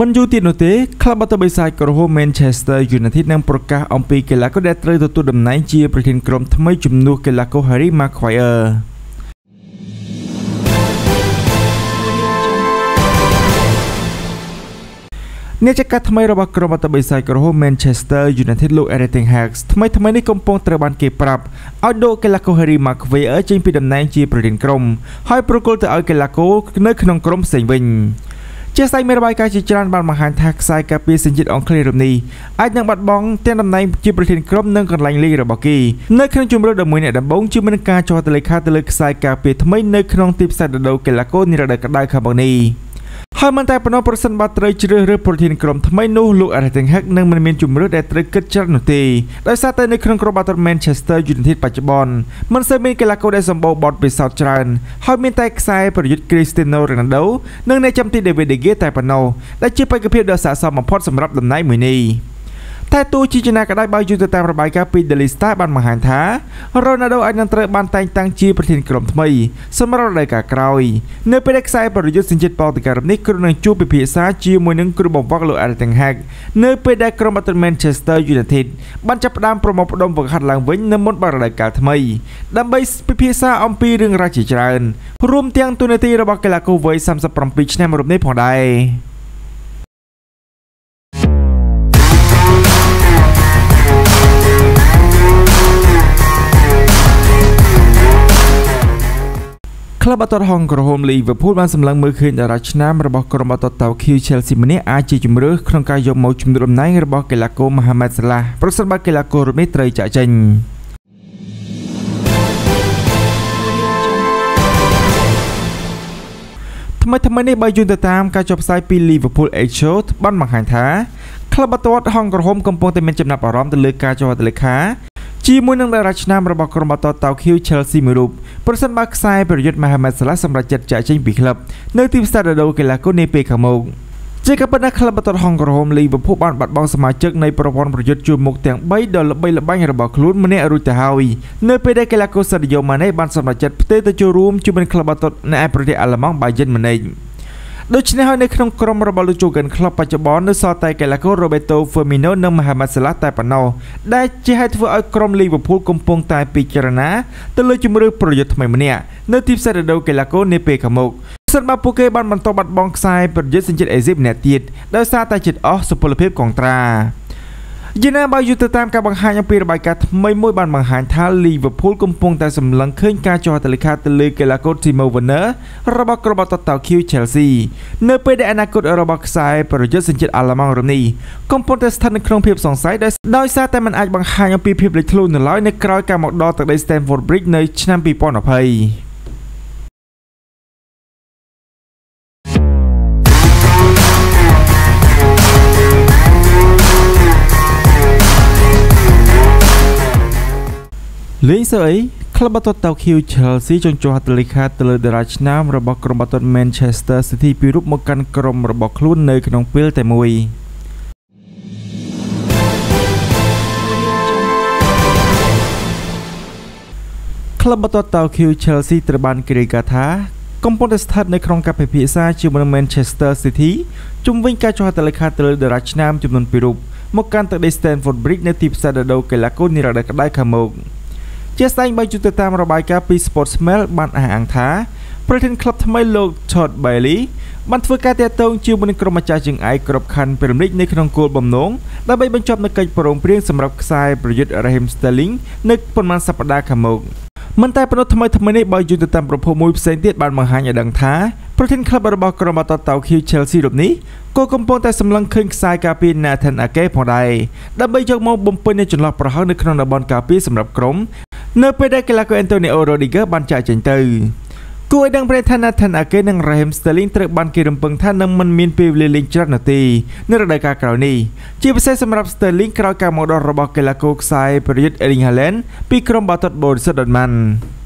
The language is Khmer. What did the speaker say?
មិនយូរទៀតនោះទេក្លឹបបាល់ទាត់បិសាចក្រហម Manchester United នឹងប្រកាសអំពីកីឡាករដែលត្រូវទទួលតំណែងជាប្រធានក្រុមថ្មីជំនួសកីឡាករ Harry Maguire អ្នកចាត់ការថ្មីរបស់ក្រុមបាល់ទាត់បិសាចក្រហម Manchester United លោក Erik ten Hag ថ្មីថ្មីនេះកំពុងត្រូវបានគេប្រាប់ឲ្យដកកីឡាករ Harry Maguire ចេញពីតំណែងជាប្រធានក្រុមហើយប្រគល់ទៅឲ្យកីឡាករនៅក្នុងក្រុមផ្សេងវិញជាស្ដេចមានរបាយការណ៍ជាច្រើនបានបង្ហាញថាខ្សែការពារសញ្ជាតិអង់គ្លេសរំនេះអាចនឹងបាត់បង់ទាំងតំណែងជាប្រធានក្រុមនិងកន្លែងលេងរបស់គេនៅក្នុងជំរឿន11អ្នកដំបូងជាមានការចោទលេខាទៅលើខ្សែការពារថ្មីនៅក្នុងទីផ្សារដដូវកីឡាករនិរដៅក្តៅខាងមុខនេះហើយមិនតែប៉ុណ្ណោះប្រសិនបើត្រូវជ្រើសរើសប្រធានក្រុមថ្មីនោះលោក Eric Hag នឹងមិនមានជំរឿនដែលត្រូវគិតច្រើននោះទេដោយសារតែនៅក្នុងក្រុមបាល់ទាត់ Manchester United បច្ចុប្បន្នមិនសូវមានកីឡាករដែលសម្បូរបទពិសោធន៍ច្រើនហើយមានតែខ្សែប្រយុទ្ធ Cristiano Ronaldo និងអ្នកចាំទី David De Gea តែប៉ុណ្ណោះដែលជាបេក្ខភាពដ៏ស័ក្តិសមបំផុតសម្រាប់តំណែងមួយនេះ។តែទោះជាយ៉ាងណាក៏ដោយបើយោងទៅតាមរបាយការណ៍ពី Daily Star បានបង្ហាញថា Ronaldo អាចនឹងត្រូវបានតែងតាំងជាប្រធានក្រុមថ្មី សម្រាប់រដូវកាលក្រោយ នៅពេលដែលខ្សែប្រយុទ្ធសញ្ជាតិប៉ូទុយហ្គាលនេះគ្រូនឹងជួបពិភាក្សាជាមួយនឹងគ្រូបង្វឹកលោក Erik ten Hag នៅពេលដែលក្រុម Manchester United បានចាប់ផ្ដើមប្រមូលផ្ដុំវឹកហាត់ឡើងវិញនៅមុនបរិយាកាសថ្មីដើម្បីពិភាក្សាអំពីរឿងរ៉ាវជាច្រើនរួមទាំងទូនាទីរបស់កីឡាករវ័យ37ឆ្នាំរូបនេះផងដែរក្លឹបអតតហងក្រហមលីវើពូលបានសម្លឹងមើលឃើញតារាឆ្នាំរបស់ក្រុមអតតតៅឃីវឆែលស៊ីម្នាក់អាចជាជំរឿសក្នុងការយកមកជំនួសតំណែងរបស់កីឡាករម៉ូហាម៉ាត់សាឡាប្រសិនបើកីឡាកររូបនេះត្រូវចាក់ចេញថ្មីថ្មីនេះបើយោងទៅតាមការចុះផ្សាយពី Liverpool Age Show បានបង្ហាញថាក្លឹបបាល់ទាត់ហងក្រហមកំពុងតែមានចំណាប់អារម្មណ៍ទៅលើការចុះហត្ថលេខាជាមួយនឹងតារាឆ្នាំរបស់ក្រុមបាល់ទាត់តៅខៀវ Chelsea មួយរូបប្រសិនបើខ្សែប្រយុទ្ធ Mohamed Salah សម្រេចចិត្តចាក់ចេញពីក្លឹបនៅទីផ្សារដោកីឡាគុននាពេលខាងមុខជាកពិតណាស់ក្លឹបបាល់ទាត់ហុងក្រហមលីវើពូលបានបាត់បង់សមាជិកនៃប្រព័ន្ធប្រយុទ្ធជួរមុខទាំង3ដ៏ល្បីល្បាញរបស់ខ្លួនម្នាក់រួចទៅហើយនៅពេលដែលកីឡាករសាឌីយ៉ូម៉ាណេបានសម្រេចចិត្តផ្ទេរទៅចូលរួមជាមួយក្លឹបបាល់ទាត់នៃប្រទេសអាល្លឺម៉ង់បាយិនម៉ូនិចដូច្នេះហើយនៅក្នុងក្រុមរបស់ Luchogan Klopp បច្ចុប្បន្ននៅសល់តែកីឡាករ Roberto Firmino និង Mohamed Salah តែប៉ុណ្ណោះដែលជាហេតុធ្វើឲ្យក្រុម Liverpool កំពុងតែពិចារណាទៅលើជំរឿប្រយុទ្ធថ្មីម្នាក់នៅទីផ្សាររដូវកីឡាករនាពេលខាងមុខសិនបើពួកគេបានបន្តបាត់បង់ខ្សែប្រយុទ្ធសញ្ជាតិអេស៊ីបម្នាក់ទៀតដោយសារតែចិត្តអស់សុពលភាពកងត្រាយ៉ាងណាបើយោទៅតាមការបង្ហាញអំពីរបាយការណ៍ថ្មីមួយបានបង្ហាញថាលីវើពូលកំពុងតែសម្លឹងឃើញការចោះហត្ថលេខាទៅលើកីឡាករ Timo Werner របស់ក្រុមអតតាឃីវ Chelsea នៅពេលដែលអនាគតរបស់ខ្សែប្រយុទ្ធសញ្ជាតិអាល្លឺម៉ង់រំនេះកំពុងតែស្ថិតនៅក្នុងភាពសង្ស័យដោយសារតែมันអាចបង្ហាញអំពីភាពលេចធ្លោនៅឡើយនៅក្រោយការមកដល់ទឹកដី Stamford Bridge នៅឆ្នាំ2020លេងសើអីក្លឹបបាល់ទាត់តៅឃីវ Chelsea ចង់ចុះហត្ថលេខាទៅលើតារាឆ្នាំរបស់ក្រុមបាល់ទាត់ Manchester City ពីរូបមកកាន់ក្រុមរបស់ខ្លួននៅក្នុងពេលតែមួយក្លឹបបាល់ទាត់តៅឃីវ Chelsea ត្រូវបានគេរាយការណ៍ថា កំពុងតែស្ថិតនៅក្នុងការពិភាក្សាជាមួយនឹង Manchester City ជុំវិញការចុះហត្ថលេខាទៅលើតារាឆ្នាំចំនួន2រូបមកកាន់ទឹកដី Stamford Bridge នៅទីផ្សារដណ្ដូវកីឡាកូននារ៉ាដែលក្តៅខាងមុខ។ជាស្ដែងបើយោងទៅតាមរបាយការណ៍ពី Sportsmail បានអះអាងថា ប្រធានក្លឹបថ្មីលោក Todd Bailey បានធ្វើការទាក់ទងជាមួយនឹងក្រុមម្ចាស់ជើងឯកក្របខ័ណ្ឌព្រីមលីកនៅក្នុងគោលបំណងដើម្បីបញ្ចប់នូវកិច្ចប្រឹងប្រែងសម្រាប់ខ្សែប្រយុទ្ធ Raheem Sterling នៅប៉ុន្មានសប្តាហ៍ខាងមុខមិនតែប៉ុណ្ណោះថ្មីថ្មីនេះបើយោងទៅតាមប្រភពមួយផ្សេងទៀតបានបង្ហាញឲ្យដឹងថាប្រធានក្លឹបរបស់ក្រុមបាល់ទាត់តៅខៀវ Chelsea រូបនេះក៏កំពុងតែសម្លឹងឃើញខ្សែការពារ Nathan Ake ផងដែរដើម្បីយកមកបំពេញនូវចន្លោះប្រហោងនៅក្នុងតំបន់ការពារសម្រាប់ក្រុមនៅពេលដែលកីឡាករ Antonio Rodriguez បានចាក់ចេញទៅ គួរឲ្យដឹងប្រេថា Nathan Ake និង Raheem Sterling ត្រូវបានគេរំពឹងថានឹងមិនមានពេលវេលាលេងច្រើននោះទេនៅរដូវកាលក្រោយនេះជាពិសេសសម្រាប់ Sterling ក្រោយការមកដល់របស់កីឡាករខ្សែប្រយុទ្ធ Erling Haaland ពីក្រុមបាល់ទាត់ Borussia Dortmund